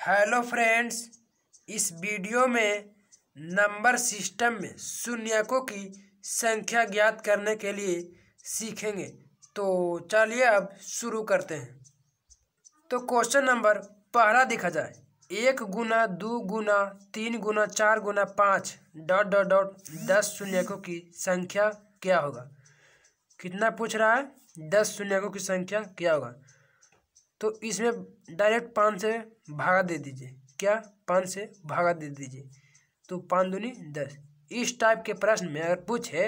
hello friends इस video में number system में शून्यकों की संख्या ज्ञात करने के लिए सीखेंगे तो चलिए अब शुरू करते हैं तो क्वेश्चन नंबर पहला देखा जाए एक गुना दो गुना तीन गुना चार गुना पाँच डॉट डॉट डॉट दस शून्यकों की संख्या क्या होगा कितना पूछ रहा है दस शून्यकों की संख्या क्या होगा तो इसमें डायरेक्ट पाँच से भागा दे दीजिए क्या पाँच से भागा दे दीजिए तो पाँच दूनी दस इस टाइप के प्रश्न में अगर पूछे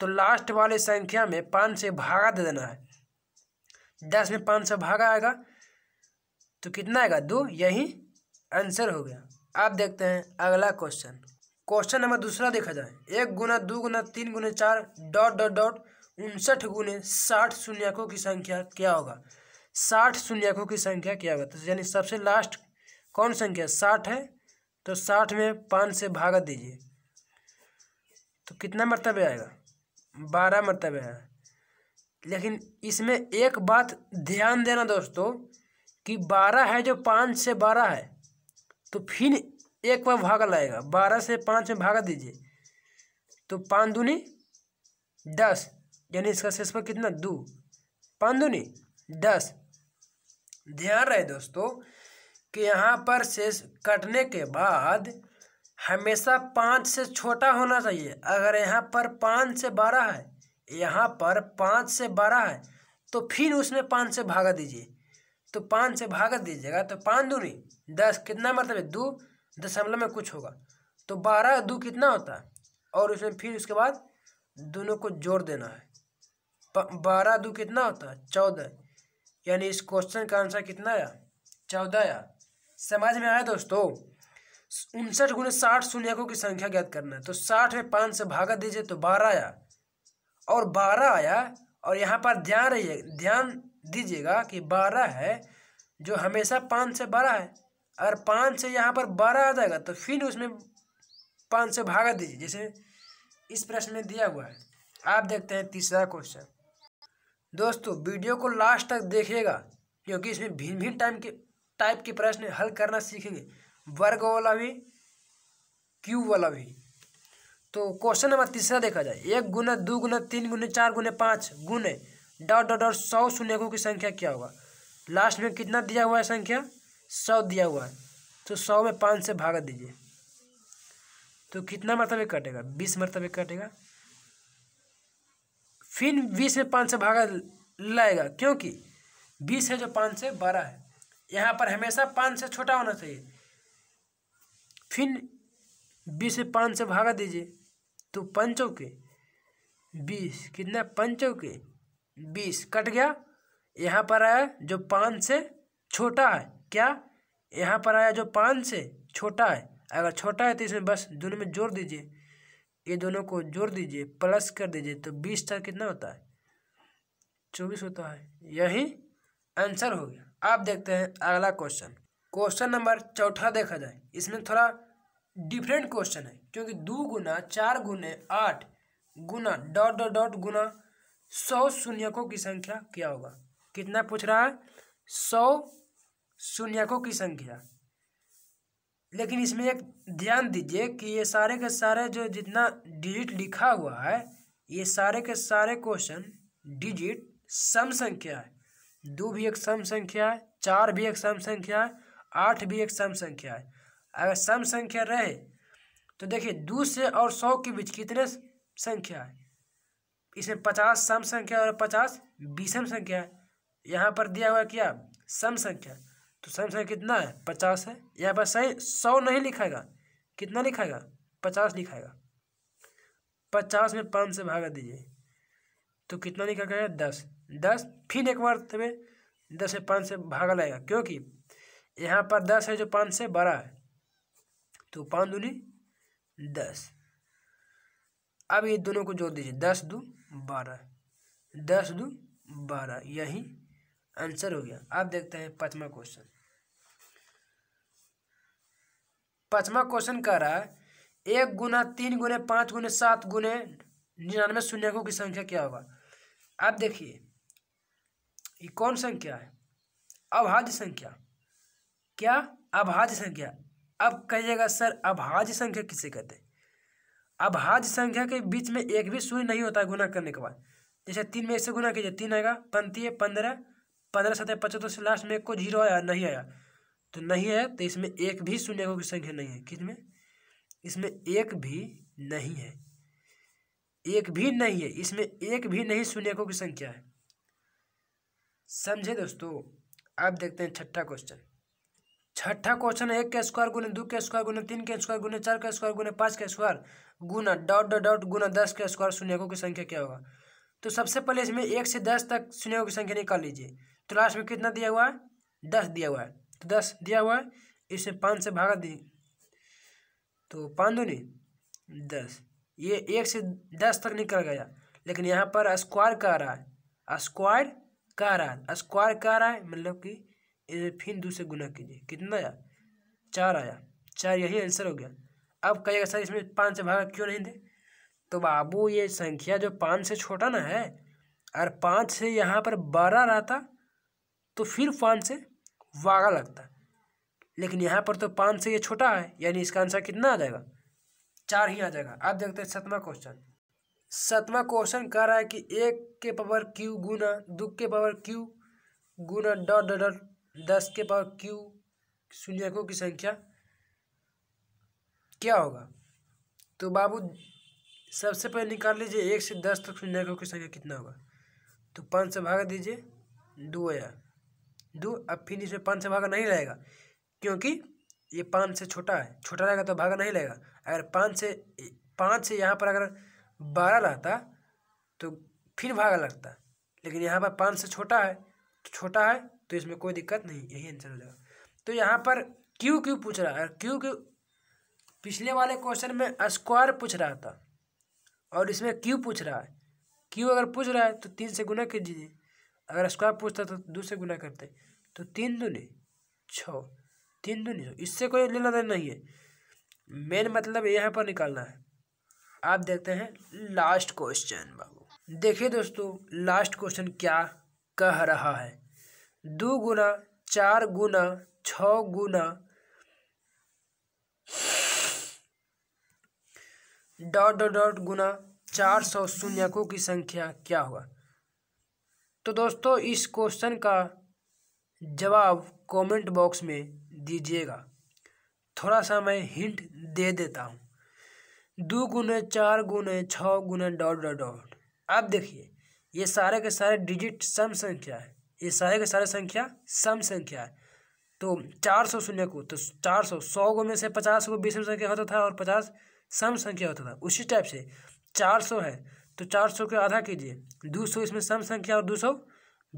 तो लास्ट वाले संख्या में पाँच से भागा दे देना है दस में पाँच से भागा आएगा तो कितना आएगा दो यही आंसर हो गया आप देखते हैं अगला क्वेश्चन क्वेश्चन नंबर दूसरा देखा जाए एक गुना दो गुना तीन गुना चार डॉट डॉट डॉट उनसठ गुने साठ शून्यकों की संख्या क्या होगा साठ शून्यकों की संख्या क्या होता है यानी सबसे लास्ट कौन संख्या साठ है तो साठ में पाँच से भागा दीजिए तो कितना मरतबे आएगा बारह मरतबे आएगा लेकिन इसमें एक बात ध्यान देना दोस्तों कि बारह है जो पाँच से बारह है तो फिर एक बार भागा लाएगा बारह से पाँच में भागा दीजिए तो पाँच दूनी दस यानी इसका पर कितना दो पाँच दूनी दस ध्यान रहे दोस्तों कि यहाँ पर से कटने के बाद हमेशा पाँच से छोटा होना चाहिए अगर यहाँ पर पाँच से बारह है यहाँ पर पाँच से बारह है तो फिर उसमें पाँच से भागा दीजिए तो पाँच से भागा दीजिएगा तो पाँच दूनी दस कितना मतलब है दो दशमलव में कुछ होगा तो बारह दो कितना होता है और उसमें फिर उसके बाद दोनों को जोड़ देना है बारह दो कितना होता है चौदह यानी इस क्वेश्चन का आंसर कितना आया चौदह आया समझ में आया दोस्तों उनसठ गुण साठ शून्यकों की संख्या ज्ञात करना है तो साठ में पाँच से भागा दीजिए तो बारह आया और बारह आया और यहाँ पर ध्यान रहिए ध्यान दीजिएगा कि बारह है जो हमेशा पाँच से बारह है अगर पाँच से यहाँ पर बारह आ जाएगा तो फिर उसमें पाँच से भागा दीजिए जैसे इस प्रश्न में दिया हुआ है आप देखते हैं तीसरा क्वेश्चन दोस्तों वीडियो को लास्ट तक देखिएगा क्योंकि इसमें भिन्न भिन्न टाइप के टाइप के प्रश्न हल करना सीखेंगे वर्ग वाला भी क्यू वाला भी तो क्वेश्चन नंबर तीसरा देखा जाए एक गुना दो गुना तीन गुने चार गुने पाँच गुने डॉट डॉट डॉट सौ शून्यकों की संख्या क्या होगा लास्ट में कितना दिया हुआ है संख्या सौ दिया हुआ है तो सौ में पाँच से भागा दीजिए तो कितना मरतबे कटेगा बीस मरतबे कटेगा फिर बीस में पाँच से भागा लाएगा क्योंकि बीस है जो पाँच से बारह है यहाँ पर हमेशा पाँच से छोटा होना चाहिए फिर बीस में पाँच से भागा दीजिए तो पंचों के बीस कितना पंचों के बीस कट गया यहाँ पर आया जो पाँच से छोटा है क्या यहाँ पर आया जो पाँच से छोटा है अगर छोटा है तो इसमें बस दोनों में जोड़ दीजिए ये दोनों को जोड़ दीजिए प्लस कर दीजिए तो बीस चार कितना होता है चौबीस होता है यही आंसर हो गया आप देखते हैं अगला क्वेश्चन क्वेश्चन नंबर चौथा देखा जाए इसमें थोड़ा डिफरेंट क्वेश्चन है क्योंकि दो गुना चार गुने आठ गुना डॉट डॉट डॉट गुना सौ शून्यकों की संख्या क्या होगा कितना पूछ रहा है सौ शून्यकों की संख्या लेकिन इसमें एक ध्यान दीजिए कि ये सारे के सारे जो जितना डिजिट लिखा हुआ है ये सारे के सारे क्वेश्चन डिजिट सम संख्या है दो भी एक सम संख्या है चार भी एक सम संख्या है आठ भी एक सम संख्या है अगर सम संख्या रहे तो देखिए दो से और सौ के बीच कितने संख्या है इसमें पचास सम संख्या और पचास विषम संख्या है यहाँ पर दिया हुआ क्या सम संख्या तो सही संख्या कितना है पचास है यहाँ पर सही सौ नहीं लिखाएगा कितना लिखाएगा पचास लिखाएगा पचास में पाँच से भागा दीजिए तो कितना लिखा गया दस दस फिर एक बार तुम्हें तो दस से पाँच से भागा लगेगा क्योंकि यहाँ पर दस है जो पाँच से बड़ा है तो पाँच दूनी दस अब ये दोनों को जोड़ दीजिए दस दो बारह दस दो बारह यही आंसर हो गया अब देखते हैं पाँचवा क्वेश्चन पांचवा क्वेश्चन कह रहा है एक गुना तीन गुने पाँच गुने सात गुने निन्यानवे शून्यकों की संख्या क्या होगा अब देखिए ये कौन संख्या है अभाज्य संख्या क्या अभाज्य संख्या अब कहिएगा सर अभाज्य संख्या किसे कहते हैं अभाज्य संख्या के बीच में एक भी शून्य नहीं होता है गुना करने के बाद जैसे तीन में एक से गुना कीजिए तीन आएगा पंतीय पंद्रह पंद्रह सतह पचहत्तर से लास्ट में एक को जीरो आया नहीं आया तो नहीं है तो इसमें एक भी शून्य की संख्या नहीं है किस में इसमें एक भी नहीं है एक भी नहीं है इसमें एक भी नहीं शून्यकों की संख्या है समझे दोस्तों अब देखते हैं छठा क्वेश्चन छठा क्वेश्चन है एक का स्क्वायर गुना दो का स्क्वायर गुना तीन का स्क्वायर गुना चार का स्क्वायर गुना पाँच का स्क्वायर गुना डॉट डॉट डॉट गुना दस का स्क्वायर शून्यकों की संख्या क्या होगा तो सबसे पहले इसमें एक से दस तक शून्यकों की संख्या निकाल लीजिए तो लास्ट में कितना दिया हुआ है दस दिया हुआ है तो दस दिया हुआ है इसे पाँच से भागा दी तो पाँच दूनी दस ये एक से दस तक निकल गया लेकिन यहाँ पर स्क्वायर कह रहा है स्क्वायर कह रहा है स्क्वायर कह रहा है मतलब कि फिर दूसरे गुना कीजिए कितना आया चार आया चार यही आंसर हो गया अब कहिएगा सर इसमें पाँच से भागा क्यों नहीं दे तो बाबू ये संख्या जो पाँच से छोटा ना है और पाँच से यहाँ पर बारह रहा था तो फिर पाँच से वागा लगता है लेकिन यहाँ पर तो पाँच से ये छोटा है यानी इसका आंसर कितना आ जाएगा चार ही आ जाएगा अब देखते हैं सतवा क्वेश्चन सतवा क्वेश्चन कह रहा है कि एक के पावर क्यू गुना दो के पावर क्यू गुना डॉट डॉट दस के पावर क्यू शून्यकों की संख्या क्या होगा तो बाबू सबसे पहले निकाल लीजिए एक से दस तक तो शून्यकों की संख्या कितना होगा तो पाँच से भाग दीजिए दो हजार दो अब फिर इसमें पाँच से भागा नहीं रहेगा क्योंकि ये पाँच से छोटा है छोटा रहेगा तो भागा नहीं रहेगा अगर पाँच से पाँच से यहाँ पर अगर बारह रहता तो फिर भागा लगता लेकिन यहाँ पर पाँच से छोटा है तो छोटा है तो इसमें कोई दिक्कत नहीं यही आंसर हो जाएगा तो यहाँ पर क्यों क्यों पूछ रहा है क्यों क्यों पिछले वाले क्वेश्चन में स्क्वायर पूछ रहा था और इसमें क्यों पूछ रहा है क्यों अगर पूछ रहा है तो तीन से गुना कीजिए अगर स्क्वायर पूछता तो दो से गुना करते तो तीन दूनी छः तीन दूनी इससे कोई लेना देना नहीं है मेन मतलब यहाँ पर निकालना है आप देखते हैं लास्ट क्वेश्चन बाबू देखिए दोस्तों लास्ट क्वेश्चन क्या कह रहा है दो गुना चार गुना छ गुना डॉट डॉट डॉट गुना चार सौ शून्यकों की संख्या क्या हुआ तो दोस्तों इस क्वेश्चन का जवाब कमेंट बॉक्स में दीजिएगा थोड़ा सा मैं हिंट दे देता हूँ दो गुने चार गुने छः गुने डॉट डॉट डॉट अब देखिए ये सारे के सारे डिजिट सम संख्या है ये सारे के सारे संख्या सम संख्या है तो चार सौ शून्य को तो चार सौ सौ गो में से पचास को बीस संख्या होता था और पचास सम संख्या होता था उसी टाइप से चार सौ है तो चार सौ का आधा कीजिए दो सौ इसमें सम संख्या और दो सौ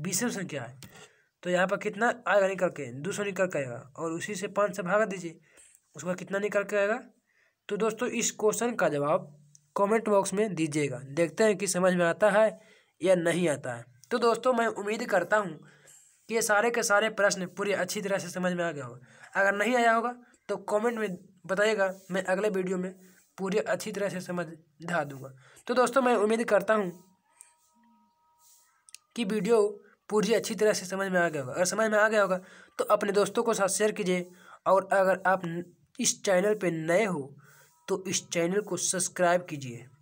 बीसम संख्या है तो यहाँ पर कितना आएगा निकल के दो सौ निकल के आएगा और उसी से पाँच से भागा दीजिए उसका कितना निकल के आएगा तो दोस्तों इस क्वेश्चन का जवाब कमेंट बॉक्स में दीजिएगा देखते हैं कि समझ में आता है या नहीं आता है तो दोस्तों मैं उम्मीद करता हूँ कि ये सारे के सारे प्रश्न पूरी अच्छी तरह से समझ में आ गया होगा अगर नहीं आया होगा तो कॉमेंट में बताइएगा मैं अगले वीडियो में पूरी अच्छी तरह से समझा दूंगा तो दोस्तों मैं उम्मीद करता हूँ कि वीडियो पूरी अच्छी तरह से समझ में आ गया होगा अगर समझ में आ गया होगा तो अपने दोस्तों को साथ शेयर कीजिए और अगर आप इस चैनल पर नए हो तो इस चैनल को सब्सक्राइब कीजिए